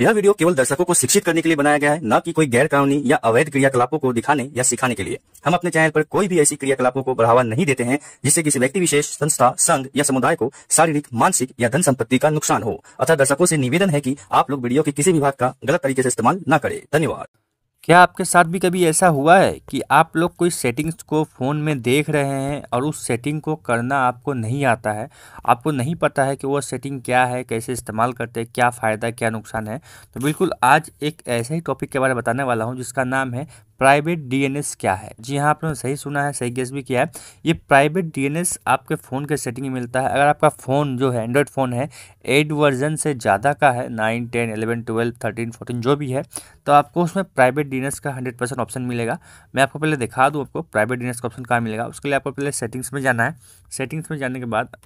यह वीडियो केवल दर्शकों को शिक्षित करने के लिए बनाया गया है न कि कोई गैर कानूनी या अवैध क्रियाकलापों को दिखाने या सिखाने के लिए हम अपने चैनल पर कोई भी ऐसी क्रियाकलापों को बढ़ावा नहीं देते हैं जिससे किसी व्यक्ति विशेष संस्था संघ या समुदाय को शारीरिक मानसिक या धन संपत्ति का नुकसान हो अतः दर्शकों से निवेदन है की आप लोग वीडियो के किसी भी भाग का गलत तरीके ऐसी इस्तेमाल न करें धन्यवाद क्या आपके साथ भी कभी ऐसा हुआ है कि आप लोग कोई सेटिंग्स को फ़ोन में देख रहे हैं और उस सेटिंग को करना आपको नहीं आता है आपको नहीं पता है कि वह सेटिंग क्या है कैसे इस्तेमाल करते हैं क्या फ़ायदा क्या नुकसान है तो बिल्कुल आज एक ऐसे ही टॉपिक के बारे में बताने वाला हूँ जिसका नाम है प्राइवेट डीएनएस क्या है जी हाँ आपने सही सुना है सही गेस भी किया है ये प्राइवेट डीएनएस आपके फ़ोन के सेटिंग में मिलता है अगर आपका फ़ोन जो है एंड्रॉयड फ़ोन है एट वर्जन से ज़्यादा का है nine ten eleven twelve thirteen fourteen जो भी है तो आपको उसमें प्राइवेट डीएनएस का हंड्रेड परसेंट ऑप्शन मिलेगा मैं आपको पहले दिखा दूँ आपको प्राइवेट डीएनएस का ऑप्शन कहाँ मिलेगा उसके लिए आपको पहले सेटिंग्स में जाना है सेटिंग्स में जाने के बाद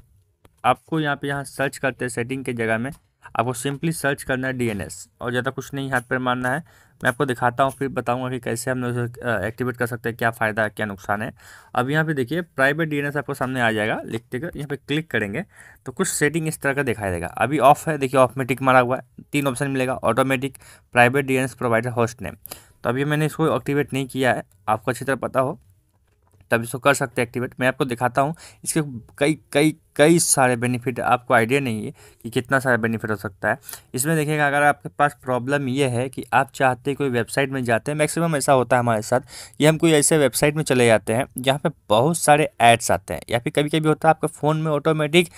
आपको यहाँ पर यहाँ सर्च करते हैं सेटिंग के जगह में आपको सिंपली सर्च करना है डीएनएस और ज़्यादा कुछ नहीं हाथ पर मारना है मैं आपको दिखाता हूँ फिर बताऊँगा कि कैसे हम लोग एक्टिवेट कर सकते हैं क्या फ़ायदा है क्या नुकसान है अब यहाँ पे देखिए प्राइवेट डीएनएस आपको सामने आ जाएगा लिखते कर यहाँ पे क्लिक करेंगे तो कुछ सेटिंग इस तरह का दिखाई देगा अभी ऑफ है देखिए ऑटोमेटिक मारा हुआ है तीन ऑप्शन मिलेगा automatic private D provider host name तो अभी मैंने इसको एक्टिवेट नहीं किया है आपको अच्छी तरह पता हो तब इसको कर सकते हैं एक्टिवेट मैं आपको दिखाता हूँ इसके कई कई कई सारे बेनिफिट आपको आइडिया नहीं है कि कितना सारा बेनिफिट हो सकता है इसमें देखिएगा अगर आपके पास प्रॉब्लम ये है कि आप चाहते कोई वेबसाइट में जाते हैं मैक्सिमम ऐसा होता है हमारे साथ कि हम कोई ऐसे वेबसाइट में चले जाते हैं जहाँ पर बहुत सारे एड्स आते हैं या फिर कभी कभी होता है आपके फ़ोन में ऑटोमेटिक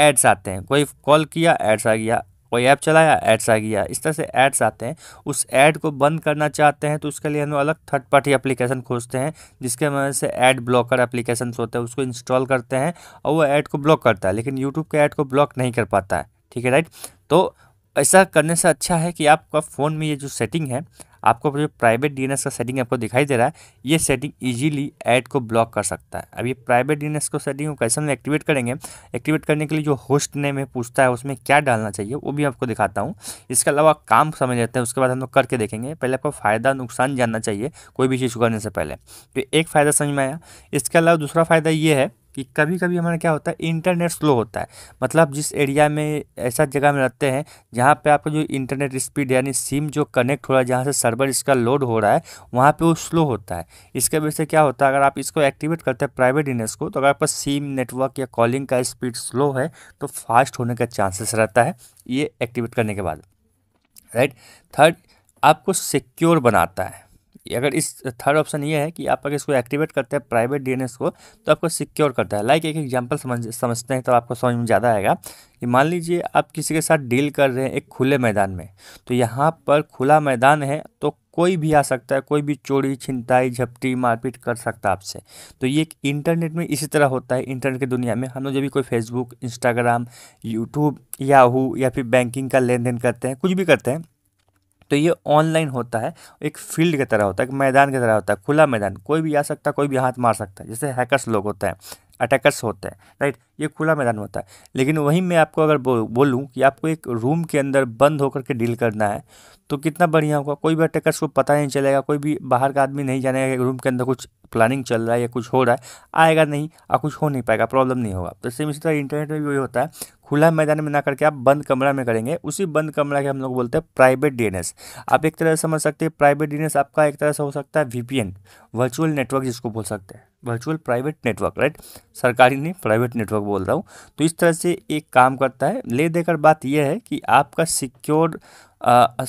एड्स आते हैं कोई कॉल किया एड्स आ गया कोई ऐप चलाया एड्स आ गया इस तरह से एड्स आते हैं उस एड को बंद करना चाहते हैं तो उसके लिए हम अलग थर्ड पार्टी एप्लीकेशन खोजते हैं जिसके मदद से एड ब्लॉकर एप्लीकेशन होते हैं उसको इंस्टॉल करते हैं और वो ऐड को ब्लॉक करता है लेकिन यूट्यूब के ऐड को ब्लॉक नहीं कर पाता है ठीक है राइट तो ऐसा करने से अच्छा है कि आपका फ़ोन में ये जो सेटिंग है आपको जो प्राइवेट डी का सेटिंग आपको दिखाई दे रहा है ये सेटिंग ईजिली ऐड को ब्लॉक कर सकता है अब ये प्राइवेट डी को सेटिंग को कैसे हम एक्टिवेट करेंगे एक्टिवेट करने के लिए जो होस्ट नेम है पूछता है उसमें क्या डालना चाहिए वो भी आपको दिखाता हूँ इसके अलावा काम समझ लेते हैं उसके बाद हम लोग करके देखेंगे पहले आपको फ़ायदा नुकसान जानना चाहिए कोई भी चीज़ करने से पहले तो एक फ़ायदा समझ में आया इसके अलावा दूसरा फ़ायदा ये है कि कभी कभी हमारा क्या होता है इंटरनेट स्लो होता है मतलब जिस एरिया में ऐसा जगह में रहते हैं जहाँ पे आपका जो इंटरनेट स्पीड यानी सिम जो कनेक्ट हो रहा है जहाँ से सर्वर इसका लोड हो रहा है वहाँ पे वो स्लो होता है इसके वजह से क्या होता है अगर आप इसको एक्टिवेट करते हैं प्राइवेट इनेस को तो अगर आपका सिम नेटवर्क या कॉलिंग का स्पीड स्लो है तो फास्ट होने का चांसेस रहता है ये एक्टिवेट करने के बाद राइट थर्ड आपको सिक्योर बनाता है अगर इस थर्ड ऑप्शन ये है कि आप अगर इसको एक्टिवेट करते हैं प्राइवेट डी को तो आपको सिक्योर करता है लाइक एक एग्जाम्पल समझ समझते हैं तो आपको समझ में ज़्यादा आएगा कि मान लीजिए आप किसी के साथ डील कर रहे हैं एक खुले मैदान में तो यहाँ पर खुला मैदान है तो कोई भी आ सकता है कोई भी चोरी छिनताई झपटी मारपीट कर सकता है आपसे तो ये इंटरनेट में इसी तरह होता है इंटरनेट की दुनिया में हम लोग जब भी कोई फेसबुक इंस्टाग्राम यूट्यूब याहू या फिर बैंकिंग का लेन देन करते हैं कुछ भी करते हैं तो ये ऑनलाइन होता है एक फील्ड की तरह होता है एक मैदान की तरह होता है खुला मैदान कोई भी आ सकता है कोई भी हाथ मार सकता है जैसे हैकर्स लोग होते हैं अटैकर्स होते हैं राइट ये खुला मैदान होता है लेकिन वहीं मैं आपको अगर बोलूं बोलूँ कि आपको एक रूम के अंदर बंद होकर के डील करना है तो कितना बढ़िया होगा कोई भी अटैकर्स को पता नहीं चलेगा कोई भी बाहर का आदमी नहीं जानेगा रूम के अंदर कुछ प्लानिंग चल रहा है या कुछ हो रहा है आएगा नहीं और कुछ हो नहीं पाएगा प्रॉब्लम नहीं होगा तो सेम इसी तरह इंटरनेट में भी वही होता है खुला मैदान में ना करके आप बंद कमरा में करेंगे उसी बंद कमरा के हम लोग बोलते हैं प्राइवेट डीएनएस आप एक तरह से समझ सकते हैं प्राइवेट डीएनएस आपका एक तरह से हो सकता है वीपीएन वर्चुअल नेटवर्क जिसको बोल सकते हैं वर्चुअल प्राइवेट नेटवर्क राइट सरकारी नहीं प्राइवेट नेटवर्क बोल रहा हूँ तो इस तरह से एक काम करता है ले देकर बात यह है कि आपका सिक्योर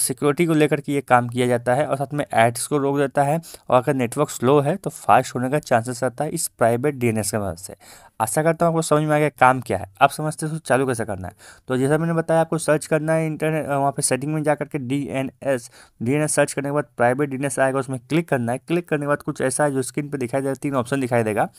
सिक्योरिटी को लेकर के ये काम किया जाता है और साथ में एड्स को रोक देता है और अगर नेटवर्क स्लो है तो फास्ट होने का चांसेस रहता है इस प्राइवेट डी के मदद से आशा करता हूँ आपको समझ में आ गया काम क्या है आप समझते हो चालू कैसे करना है तो जैसा मैंने बताया आपको सर्च करना है इंटरनेट वहाँ पे सेटिंग में जा करके D N S D N S search करने के बाद प्राइवेट डी एन एस आएगा उसमें क्लिक करना है क्लिक करने के बाद कुछ ऐसा है जो स्क्रीन पर दिखाई देगा तीन ऑप्शन दिखाई देगा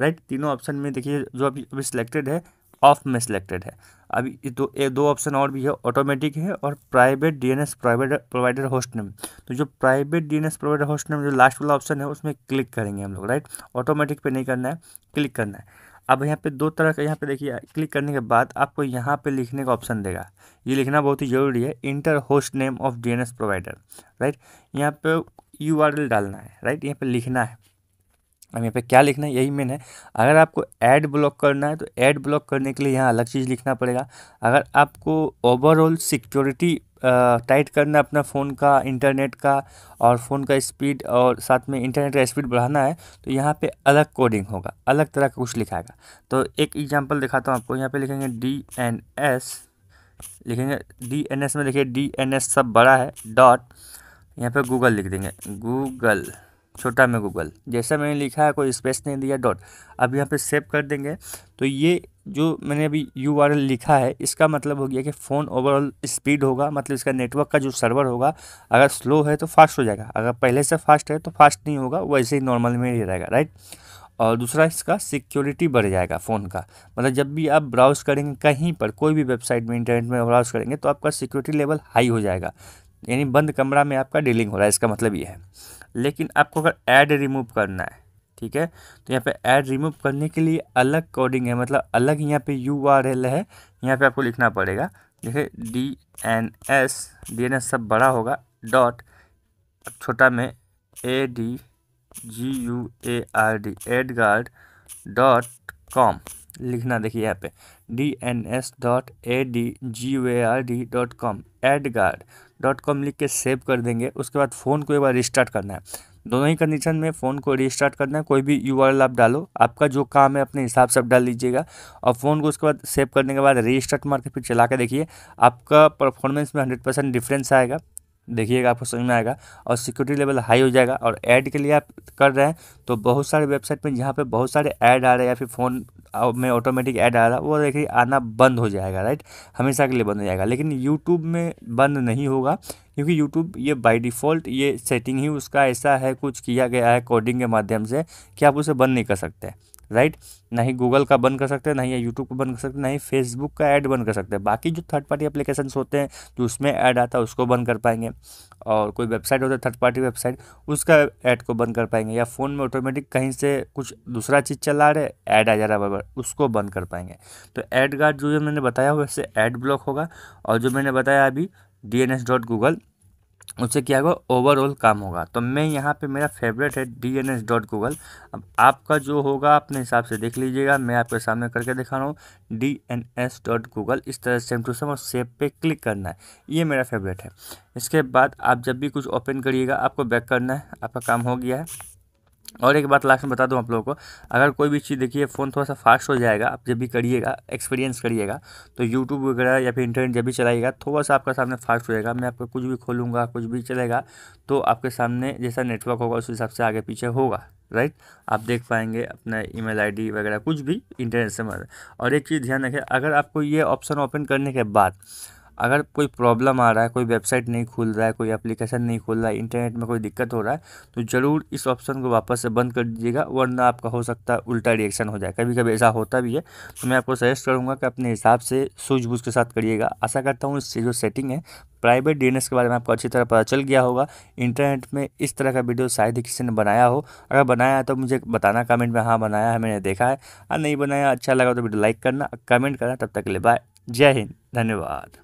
राइट तीनों ऑप्शन में देखिए जो अभी अभी सिलेक्टेड है ऑफ में सिलेक्टेड है अभी दो ए, दो ऑप्शन और भी है ऑटोमेटिक है और private DNS provider host name तो जो private DNS provider host name जो लास्ट वाला ऑप्शन है उसमें क्लिक करेंगे हम लोग राइट ऑटोमेटिक पे नहीं करना है क्लिक करना है अब यहाँ पे दो तरह का यहाँ पे देखिए क्लिक करने के बाद आपको यहाँ पे लिखने का ऑप्शन देगा ये लिखना बहुत ही ज़रूरी है enter host name of DNS provider right यहाँ पे यूआरएल डालना है राइट यहाँ पे लिखना है अब यहाँ पे क्या लिखना है यही मेन है अगर आपको ऐड ब्लॉक करना है तो ऐड ब्लॉक करने के लिए यहाँ अलग चीज़ लिखना पड़ेगा अगर आपको ओवरऑल सिक्योरिटी टाइट करना अपना फ़ोन का इंटरनेट का और फ़ोन का स्पीड और साथ में इंटरनेट का स्पीड बढ़ाना है तो यहाँ पे अलग कोडिंग होगा अलग तरह का कुछ लिखाएगा तो एक एग्जांपल दिखाता हूँ आपको यहाँ पे लिखेंगे डी एन एस लिखेंगे डी एन एस में देखिए डी एन एस सब बड़ा है डॉट यहाँ पे गूगल लिख देंगे गूगल छोटा में गूगल जैसा मैंने लिखा है कोई स्पेस नहीं दिया डॉट अब यहाँ पे सेव कर देंगे तो ये जो मैंने अभी यू लिखा है इसका मतलब हो गया कि फ़ोन ओवरऑल स्पीड होगा मतलब इसका नेटवर्क का जो सर्वर होगा अगर स्लो है तो फास्ट हो जाएगा अगर पहले से फास्ट है तो फास्ट नहीं होगा वैसे ही नॉर्मल में ही रहेगा राइट और दूसरा इसका सिक्योरिटी बढ़ जाएगा फ़ोन का मतलब जब भी आप ब्राउज़ करेंगे कहीं पर कोई भी वेबसाइट में इंटरनेट में ब्राउज़ करेंगे तो आपका सिक्योरिटी लेवल हाई हो जाएगा यानी बंद कमरा में आपका डीलिंग हो रहा है इसका मतलब ये है लेकिन आपको अगर ऐड रिमूव करना है ठीक है तो यहाँ पे ऐड रिमूव करने के लिए अलग कोडिंग है मतलब अलग यहाँ पे यू आर एल है यहाँ पे आपको लिखना पड़ेगा देखिए D N S D N S सब बड़ा होगा डॉट छोटा में A D G U A R D AdGuard dot com लिखना देखिए यहाँ पे D N S dot A D G O R D dot com AdGuard dot com लिख के सेव कर देंगे उसके बाद फ़ोन को एक बार रिस्टार्ट करना है दोनों ही कंडीशन में फ़ोन को रिस्टार्ट करना है कोई भी यू आप डालो आपका जो काम है अपने हिसाब से आप डाल लीजिएगा और फ़ोन को उसके बाद सेव करने के बाद रिस्टार्ट मार के फिर चला के देखिए आपका परफॉर्मेंस में हंड्रेड परसेंट डिफरेंस आएगा देखिएगा आपको समझ में आएगा और सिक्योरिटी लेवल हाई हो जाएगा और ऐड के लिए आप कर रहे हैं तो बहुत सारे वेबसाइट में जहाँ पे बहुत सारे ऐड आ रहे हैं या फिर फ़ोन में ऑटोमेटिक ऐड आ रहा वो देखिए आना बंद हो जाएगा राइट हमेशा के लिए बंद हो जाएगा लेकिन यूट्यूब में बंद नहीं होगा क्योंकि यूट्यूब ये बाय डिफ़ॉल्ट ये सेटिंग ही उसका ऐसा है कुछ किया गया है कोडिंग के माध्यम से कि आप उसे बंद नहीं कर सकते राइट ना ही गूगल का बंद कर सकते हैं ना ही यूट्यूब का बंद कर सकते हैं ना ही फेसबुक का ऐड बंद कर सकते हैं बाकी जो थर्ड पार्टी अप्लीकेशन होते हैं जो उसमें ऐड आता है उसको बंद कर पाएंगे और कोई वेबसाइट होता है थर्ड पार्टी वेबसाइट उसका ऐड को बंद कर पाएंगे या फ़ोन में ऑटोमेटिक कहीं से कुछ दूसरा चीज़ चला रहा है ऐड आ जा रहा है बराबर उसको बंद कर पाएंगे तो ऐड गार्ड जो मैंने बताया वैसे ऐड ब्लॉक होगा और जो मैंने बताया अभी D N S dot Google उससे क्या होगा ओवरऑल काम होगा तो मैं यहाँ पे मेरा फेवरेट है D N S dot Google अब आपका जो होगा अपने हिसाब से देख लीजिएगा मैं आपके सामने करके दिखा रहा हूँ D N S dot Google इस तरह सेम टू सेम और सेव पे क्लिक करना है ये मेरा फेवरेट है इसके बाद आप जब भी कुछ ओपन करिएगा आपको बैक करना है आपका काम हो गया है और एक बात लास्ट में बता दूं आप लोगों को अगर कोई भी चीज़ देखिए फ़ोन थोड़ा सा फास्ट हो जाएगा आप जब भी करिएगा एक्सपीरियंस करिएगा तो यूट्यूब वगैरह या फिर इंटरनेट जब भी चलाइएगा थोड़ा सा आपका सामने फास्ट हो जाएगा मैं आपको कुछ भी खोलूँगा कुछ भी चलेगा तो आपके सामने जैसा नेटवर्क होगा उस हिसाब से आगे पीछे होगा राइट आप देख पाएंगे अपना ई मेल वगैरह कुछ भी इंटरनेट से मदद और एक चीज़ ध्यान रखें अगर आपको ये ऑप्शन ओपन करने के बाद अगर कोई प्रॉब्लम आ रहा है कोई वेबसाइट नहीं खुल रहा है कोई एप्लीकेशन नहीं खुल रहा है इंटरनेट में कोई दिक्कत हो रहा है तो ज़रूर इस ऑप्शन को वापस से बंद कर दीजिएगा वरना आपका हो सकता है उल्टा रिएक्शन हो जाए कभी कभी ऐसा होता भी है तो मैं आपको सजेस्ट करूँगा कि अपने हिसाब से सूझबूझ के साथ करिएगा आशा करता हूँ इससे जो सेटिंग है प्राइवेट डीएनएस के बारे में आपको अच्छी तरह पता चल गया होगा इंटरनेट में इस तरह का वीडियो शायद ही किसी ने बनाया हो अगर बनाया है तो मुझे बताना कमेंट में हाँ बनाया है मैंने देखा है और नहीं बनाया अच्छा लगा तो वीडियो लाइक करना कमेंट करना तब तक के लिए बाय जय हिंद धन्यवाद